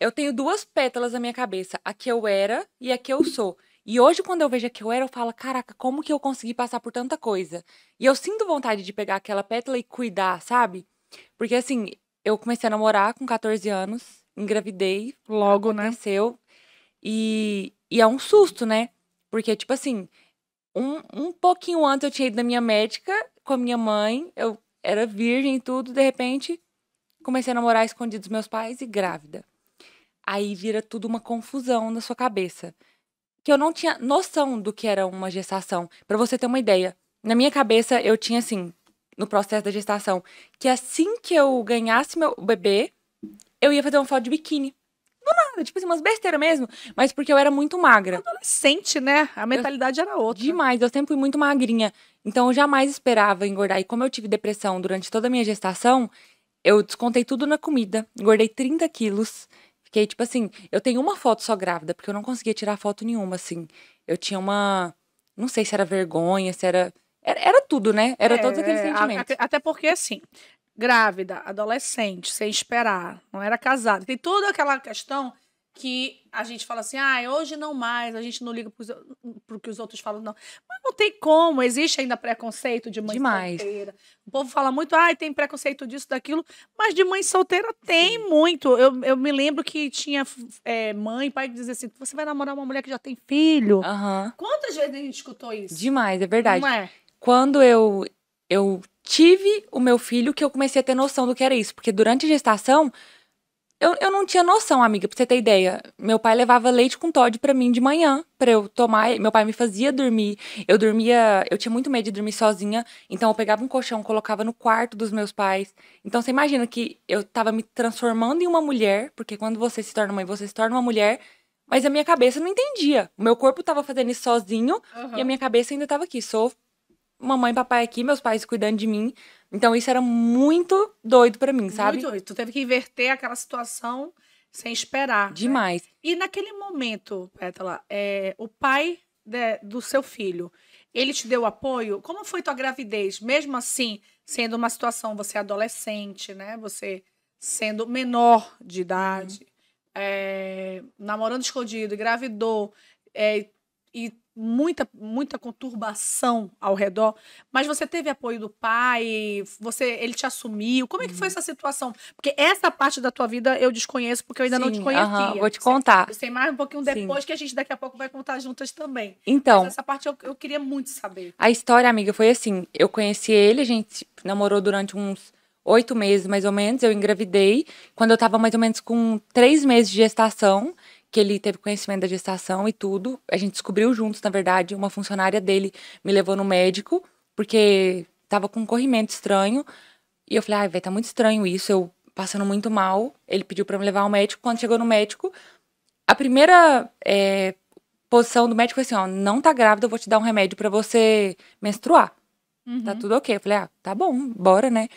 Eu tenho duas pétalas na minha cabeça, a que eu era e a que eu sou. E hoje, quando eu vejo a que eu era, eu falo, caraca, como que eu consegui passar por tanta coisa? E eu sinto vontade de pegar aquela pétala e cuidar, sabe? Porque assim, eu comecei a namorar com 14 anos, engravidei. Logo, né? E, e é um susto, né? Porque, tipo assim, um, um pouquinho antes eu tinha ido na minha médica com a minha mãe, eu era virgem e tudo, de repente comecei a namorar escondido dos meus pais e grávida. Aí vira tudo uma confusão na sua cabeça. Que eu não tinha noção do que era uma gestação. Para você ter uma ideia, na minha cabeça eu tinha assim, no processo da gestação, que assim que eu ganhasse meu bebê, eu ia fazer uma foto de biquíni. Do nada, tipo assim, umas besteiras mesmo. Mas porque eu era muito magra. Adolescente, né? A mentalidade eu, era outra. Demais, eu sempre fui muito magrinha. Então eu jamais esperava engordar. E como eu tive depressão durante toda a minha gestação, eu descontei tudo na comida. Engordei 30 quilos. Fiquei, tipo assim, eu tenho uma foto só grávida, porque eu não conseguia tirar foto nenhuma, assim. Eu tinha uma. Não sei se era vergonha, se era. Era, era tudo, né? Era é, todos aqueles sentimentos. A, a, até porque, assim, grávida, adolescente, sem esperar, não era casada. Tem toda aquela questão que a gente fala assim, ah, hoje não mais, a gente não liga para que os outros falam, não. Mas não tem como, existe ainda preconceito de mãe Demais. solteira. O povo fala muito, ah, tem preconceito disso, daquilo, mas de mãe solteira tem Sim. muito. Eu, eu me lembro que tinha é, mãe, pai que dizia assim, você vai namorar uma mulher que já tem filho? Uhum. Quantas vezes a gente escutou isso? Demais, é verdade. Não é? Quando eu, eu tive o meu filho, que eu comecei a ter noção do que era isso, porque durante a gestação eu, eu não tinha noção, amiga, pra você ter ideia. Meu pai levava leite com Todd para mim de manhã, para eu tomar. Meu pai me fazia dormir. Eu dormia. Eu tinha muito medo de dormir sozinha, então eu pegava um colchão, colocava no quarto dos meus pais. Então você imagina que eu tava me transformando em uma mulher, porque quando você se torna mãe, você se torna uma mulher. Mas a minha cabeça não entendia. O meu corpo tava fazendo isso sozinho uhum. e a minha cabeça ainda tava aqui. Sou mamãe e papai aqui, meus pais cuidando de mim. Então isso era muito doido para mim, sabe? Muito doido. Tu teve que inverter aquela situação sem esperar. Né? Demais. Né? E naquele momento, Pétala, é, o pai de, do seu filho, ele te deu apoio? Como foi tua gravidez? Mesmo assim, sendo uma situação, você é adolescente, né? Você sendo menor de idade, uhum. é, namorando escondido, engravidou, é, e muita, muita conturbação ao redor, mas você teve apoio do pai, você ele te assumiu. Como é que foi uhum. essa situação? Porque essa parte da tua vida eu desconheço porque eu ainda Sim, não te conhecia. Uh -huh, vou te contar. Eu sei mais um pouquinho depois Sim. que a gente daqui a pouco vai contar juntas também. Então, mas essa parte eu, eu queria muito saber. A história, amiga, foi assim, eu conheci ele, a gente namorou durante uns oito meses mais ou menos, eu engravidei. Quando eu tava mais ou menos com três meses de gestação, que ele teve conhecimento da gestação e tudo. A gente descobriu juntos, na verdade, uma funcionária dele me levou no médico, porque tava com um corrimento estranho. E eu falei, ai, velho vai tá muito estranho isso, eu passando muito mal. Ele pediu para me levar ao médico. Quando chegou no médico, a primeira é, posição do médico foi assim, ó, não tá grávida, eu vou te dar um remédio para você menstruar. Tá uhum. Tá tudo ok. Eu falei, ah, tá bom, bora, né?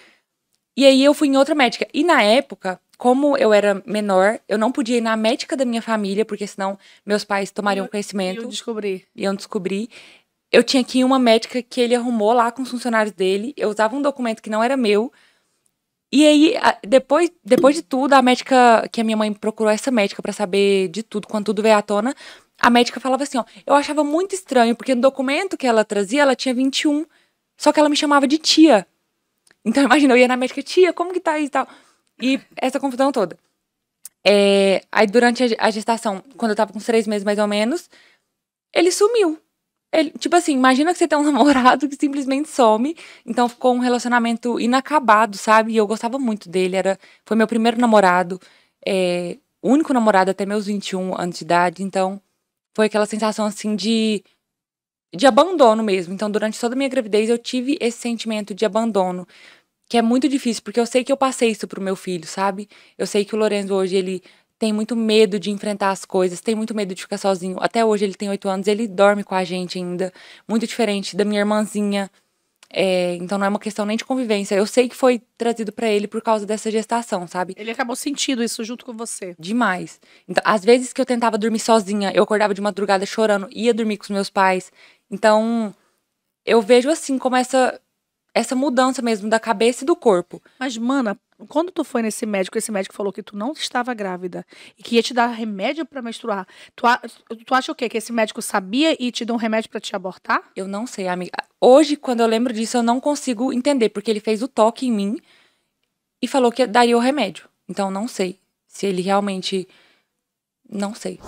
E aí eu fui em outra médica. E na época, como eu era menor, eu não podia ir na médica da minha família, porque senão meus pais tomariam eu, conhecimento. E eu Iam descobrir. Eu tinha que ir uma médica que ele arrumou lá com os funcionários dele. Eu usava um documento que não era meu. E aí, depois, depois de tudo, a médica, que a minha mãe procurou essa médica para saber de tudo, quando tudo veio à tona, a médica falava assim: ó, eu achava muito estranho, porque no documento que ela trazia, ela tinha 21, só que ela me chamava de tia. Então, imagina, eu ia na médica, tia, como que tá aí e tal? E essa confusão toda. É, aí durante a gestação, quando eu tava com três meses mais ou menos, ele sumiu. Ele, tipo assim, imagina que você tem um namorado que simplesmente some. Então ficou um relacionamento inacabado, sabe? E eu gostava muito dele. Era, foi meu primeiro namorado, é, único namorado até meus 21 anos de idade. Então foi aquela sensação assim de, de abandono mesmo. Então durante toda a minha gravidez eu tive esse sentimento de abandono que é muito difícil, porque eu sei que eu passei isso pro meu filho, sabe? Eu sei que o Lorenzo hoje, ele tem muito medo de enfrentar as coisas, tem muito medo de ficar sozinho. Até hoje ele tem oito anos, ele dorme com a gente ainda, muito diferente da minha irmãzinha. É, então não é uma questão nem de convivência. Eu sei que foi trazido para ele por causa dessa gestação, sabe? Ele acabou sentindo isso junto com você. Demais. Então, às vezes que eu tentava dormir sozinha, eu acordava de madrugada chorando, ia dormir com os meus pais. Então, eu vejo assim como essa essa mudança mesmo da cabeça e do corpo. Mas, mana, quando tu foi nesse médico, esse médico falou que tu não estava grávida e que ia te dar remédio para menstruar, tu, a, tu acha o quê? Que esse médico sabia e te deu um remédio para te abortar? Eu não sei, amiga. Hoje, quando eu lembro disso, eu não consigo entender, porque ele fez o toque em mim e falou que daria o remédio. Então, não sei se ele realmente. Não sei.